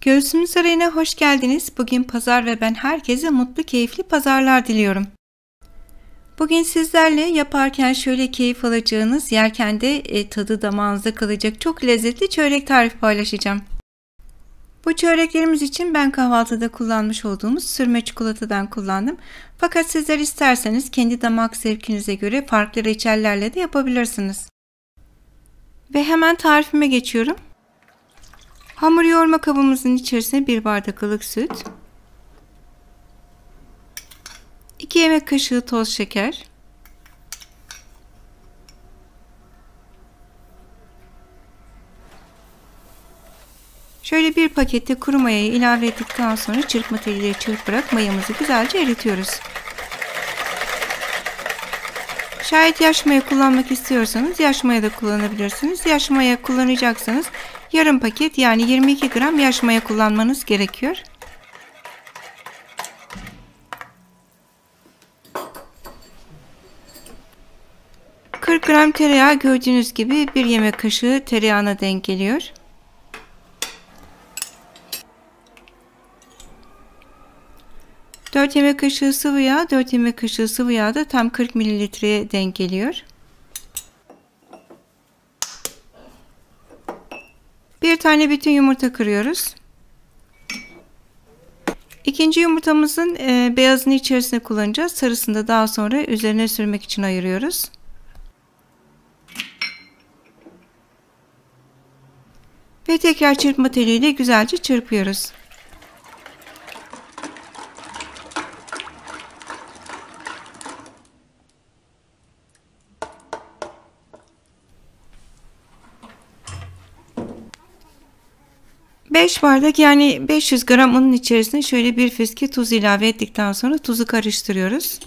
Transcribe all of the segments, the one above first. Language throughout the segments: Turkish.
Göğsümün Sarayı'na hoş geldiniz. Bugün pazar ve ben herkese mutlu keyifli pazarlar diliyorum. Bugün sizlerle yaparken şöyle keyif alacağınız, yerken de e, tadı damağınızda kalacak çok lezzetli çörek tarifi paylaşacağım. Bu çöreklerimiz için ben kahvaltıda kullanmış olduğumuz sürme çikolatadan kullandım. Fakat sizler isterseniz kendi damak zevkinize göre farklı reçellerle de yapabilirsiniz. Ve hemen tarifime geçiyorum. Hamur yoğurma kabımızın içerisine bir bardaklık süt, 2 yemek kaşığı toz şeker, Şöyle bir pakette kuru mayayı ilave ettikten sonra çırpma teliyle çırparak mayamızı güzelce eritiyoruz. Şayet yaş maya kullanmak istiyorsanız yaş maya da kullanabilirsiniz. Yaş maya kullanacaksanız yarım paket yani 22 gram yaş maya kullanmanız gerekiyor. gram tereyağı gördüğünüz gibi bir yemek kaşığı tereyağına denk geliyor. Dört yemek kaşığı sıvı yağ, dört yemek kaşığı sıvı yağ da tam 40 mililitreye denk geliyor. Bir tane bütün yumurta kırıyoruz. İkinci yumurtamızın e, beyazını içerisine kullanacağız. Sarısını da daha sonra üzerine sürmek için ayırıyoruz. Ve tekrar çırpma teliyle güzelce çırpıyoruz. 5 bardak yani 500 gram unun içerisine şöyle bir fiske tuz ilave ettikten sonra tuzu karıştırıyoruz.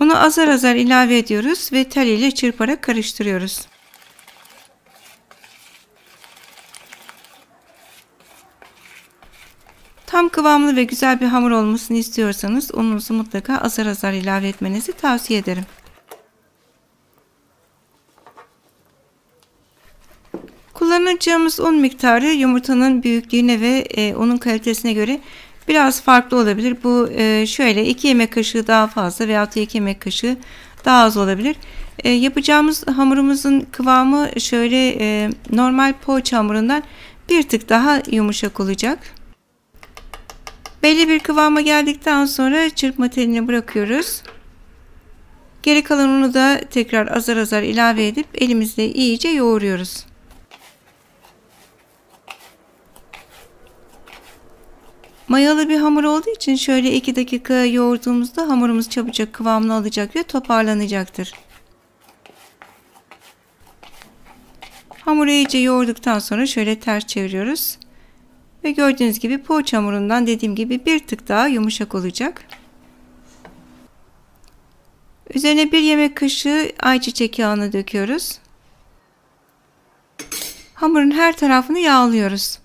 Onu azar azar ilave ediyoruz ve tel ile çırparak karıştırıyoruz. Tam kıvamlı ve güzel bir hamur olmasını istiyorsanız ununuzu mutlaka azar azar ilave etmenizi tavsiye ederim. Yapacağımız un miktarı yumurtanın büyüklüğüne ve e, onun kalitesine göre biraz farklı olabilir. Bu e, şöyle 2 yemek kaşığı daha fazla veya 2 yemek kaşığı daha az olabilir. E, yapacağımız hamurumuzun kıvamı şöyle e, normal poğaça hamurundan bir tık daha yumuşak olacak. Belli bir kıvama geldikten sonra çırpma telini bırakıyoruz. Geri kalan unu da tekrar azar azar ilave edip elimizle iyice yoğuruyoruz. Mayalı bir hamur olduğu için şöyle 2 dakika yoğurduğumuzda hamurumuz çabucak kıvamlı alacak ve toparlanacaktır. Hamuru iyice yoğurduktan sonra şöyle ters çeviriyoruz. Ve gördüğünüz gibi poğaça hamurundan dediğim gibi bir tık daha yumuşak olacak. Üzerine bir yemek kaşığı ayçiçek yağını döküyoruz. Hamurun her tarafını yağlıyoruz.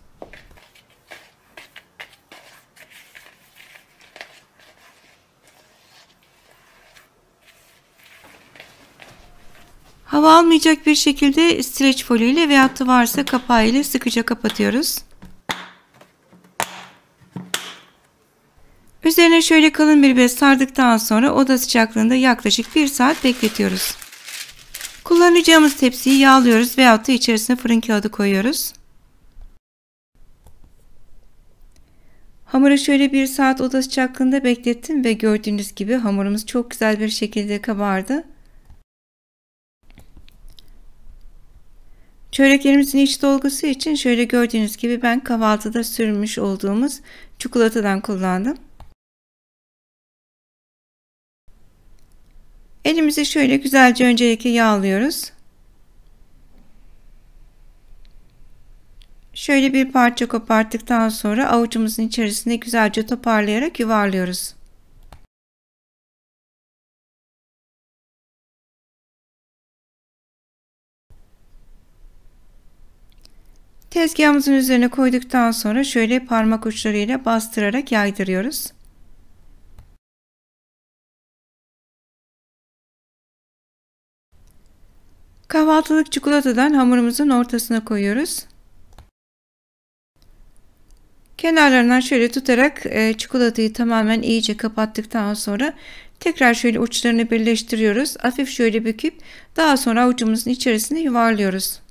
Hava almayacak bir şekilde streç folyoyla veya da varsa kapağı ile sıkıca kapatıyoruz. Üzerine şöyle kalın bir bez sardıktan sonra oda sıcaklığında yaklaşık 1 saat bekletiyoruz. Kullanacağımız tepsiyi yağlıyoruz ve da içerisine fırın kağıdı koyuyoruz. Hamuru şöyle 1 saat oda sıcaklığında beklettim ve gördüğünüz gibi hamurumuz çok güzel bir şekilde kabardı. Çöreklerimizin iç dolgusu için şöyle gördüğünüz gibi ben kahvaltıda sürmüş olduğumuz çikolatadan kullandım. Elimizi şöyle güzelce öncelikle yağlıyoruz. Şöyle bir parça koparttıktan sonra avucumuzun içerisinde güzelce toparlayarak yuvarlıyoruz. Tezgahımızın üzerine koyduktan sonra şöyle parmak uçlarıyla bastırarak yaydırıyoruz. Kahvaltılık çikolatadan hamurumuzun ortasına koyuyoruz. Kenarlarından şöyle tutarak e, çikolatayı tamamen iyice kapattıktan sonra tekrar şöyle uçlarını birleştiriyoruz. Hafif şöyle büküp daha sonra avucumuzun içerisine yuvarlıyoruz.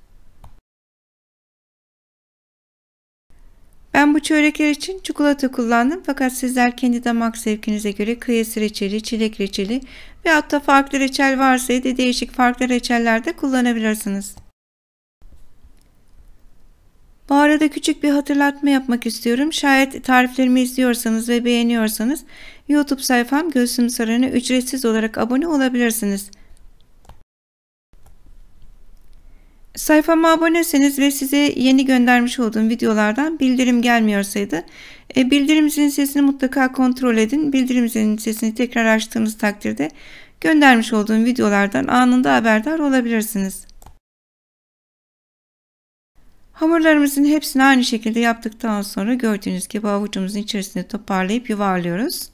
Ben bu çörekler için çikolata kullandım fakat sizler kendi damak zevkinize göre kıyası reçeli, çilek reçeli ve hatta farklı reçel varsa da değişik farklı reçeller de kullanabilirsiniz. Bu arada küçük bir hatırlatma yapmak istiyorum. Şayet tariflerimi izliyorsanız ve beğeniyorsanız YouTube sayfam Gülsüm Saran'a ücretsiz olarak abone olabilirsiniz. Sayfama aboneseniz ve size yeni göndermiş olduğum videolardan bildirim gelmiyorsaydı e, bildirim zilinin sesini mutlaka kontrol edin. Bildirim zilinin sesini tekrar açtığınız takdirde göndermiş olduğum videolardan anında haberdar olabilirsiniz. Hamurlarımızın hepsini aynı şekilde yaptıktan sonra gördüğünüz gibi avucumuzun içerisine toparlayıp yuvarlıyoruz.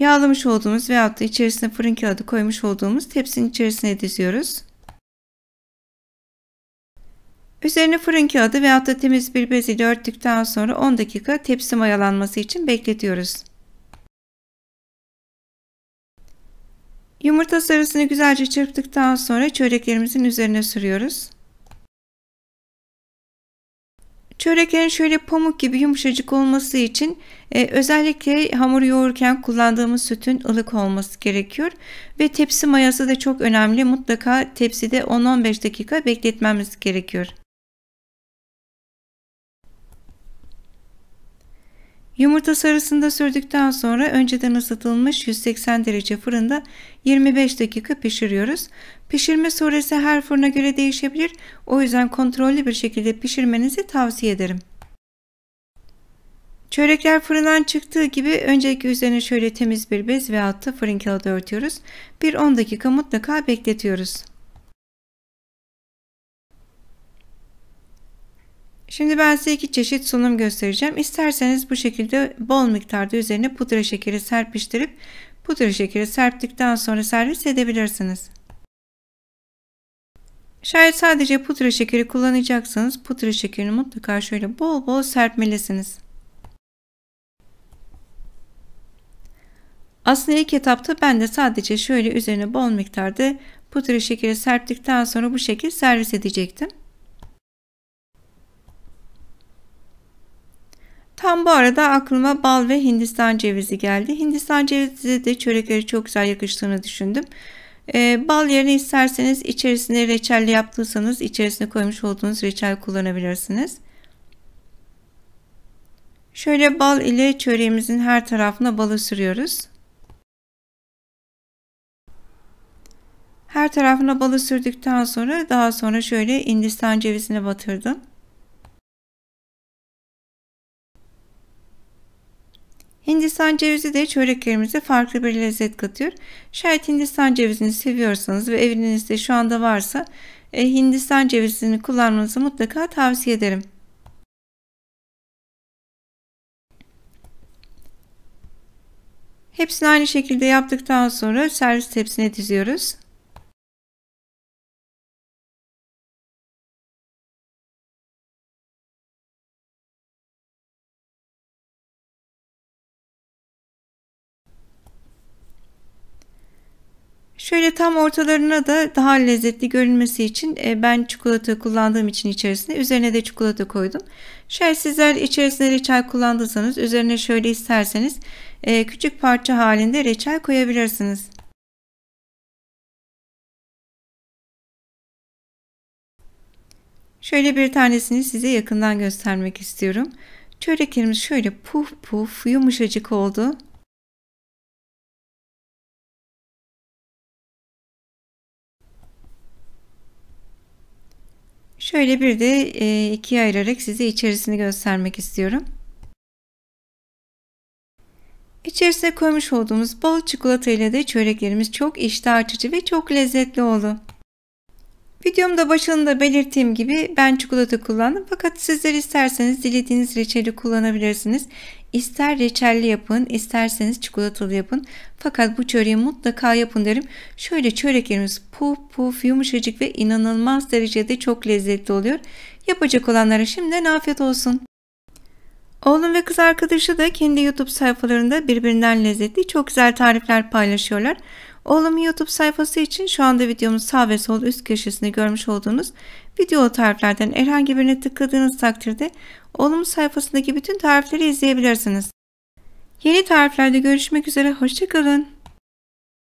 Yağlamış olduğumuz veyahut da içerisine fırın kağıdı koymuş olduğumuz tepsinin içerisine diziyoruz. Üzerine fırın kağıdı veyahut da temiz bir bez ile örttükten sonra 10 dakika tepsi mayalanması için bekletiyoruz. Yumurta sarısını güzelce çırptıktan sonra çöreklerimizin üzerine sürüyoruz. Çöreklerin şöyle pamuk gibi yumuşacık olması için e, özellikle hamur yoğururken kullandığımız sütün ılık olması gerekiyor. Ve tepsi mayası da çok önemli. Mutlaka tepside 10-15 dakika bekletmemiz gerekiyor. Yumurta sarısında sürdükten sonra önceden ısıtılmış 180 derece fırında 25 dakika pişiriyoruz. Pişirme süresi her fırına göre değişebilir. O yüzden kontrollü bir şekilde pişirmenizi tavsiye ederim. Çörekler fırından çıktığı gibi önceki üzerine şöyle temiz bir bez ve hatta fırın kağıdı örtüyoruz. Bir 10 dakika mutlaka bekletiyoruz. Şimdi ben size iki çeşit sunum göstereceğim. İsterseniz bu şekilde bol miktarda üzerine pudra şekeri serpiştirip pudra şekeri serptikten sonra servis edebilirsiniz. Şayet sadece pudra şekeri kullanacaksanız pudra şekerini mutlaka şöyle bol bol serpmelisiniz. Aslında ilk etapta ben de sadece şöyle üzerine bol miktarda pudra şekeri serptikten sonra bu şekil servis edecektim. Tam bu arada aklıma bal ve Hindistan cevizi geldi. Hindistan cevizi de çörekleri çok güzel yakıştığını düşündüm. E, bal yerine isterseniz içerisine reçelli yaptıysanız içerisine koymuş olduğunuz reçel kullanabilirsiniz. Şöyle bal ile çöreğimizin her tarafına balı sürüyoruz. Her tarafına balı sürdükten sonra daha sonra şöyle Hindistan cevizine batırdım. Hindistan cevizi de çöreklerimize farklı bir lezzet katıyor. Şayet Hindistan cevizini seviyorsanız ve evinizde şu anda varsa e, Hindistan cevizini kullanmanızı mutlaka tavsiye ederim. Hepsini aynı şekilde yaptıktan sonra servis tepsine diziyoruz. Şöyle tam ortalarına da daha lezzetli görünmesi için e, ben çikolata kullandığım için içerisine üzerine de çikolata koydum. Şöyle sizler içerisine reçel kullandıysanız üzerine şöyle isterseniz e, küçük parça halinde reçel koyabilirsiniz. Şöyle bir tanesini size yakından göstermek istiyorum. Çöreklerimiz şöyle puf puf yumuşacık oldu. Şöyle bir de e, ikiye ayırarak size içerisini göstermek istiyorum. İçerisine koymuş olduğumuz bol çikolata ile de çöreklerimiz çok iştah açıcı ve çok lezzetli oldu. Videomda başında belirttiğim gibi ben çikolata kullandım fakat sizler isterseniz dilediğiniz reçeli kullanabilirsiniz. İster reçelli yapın isterseniz çikolatalı yapın fakat bu çöreği mutlaka yapın derim. Şöyle çöreklerimiz puf puf yumuşacık ve inanılmaz derecede çok lezzetli oluyor. Yapacak olanlara şimdiden afiyet olsun. Oğlum ve kız arkadaşı da kendi YouTube sayfalarında birbirinden lezzetli çok güzel tarifler paylaşıyorlar. Oğlum YouTube sayfası için şu anda videomun sağ ve sol üst köşesinde görmüş olduğunuz video tariflerden herhangi birine tıkladığınız takdirde Oğlumun sayfasındaki bütün tarifleri izleyebilirsiniz. Yeni tariflerde görüşmek üzere hoşçakalın.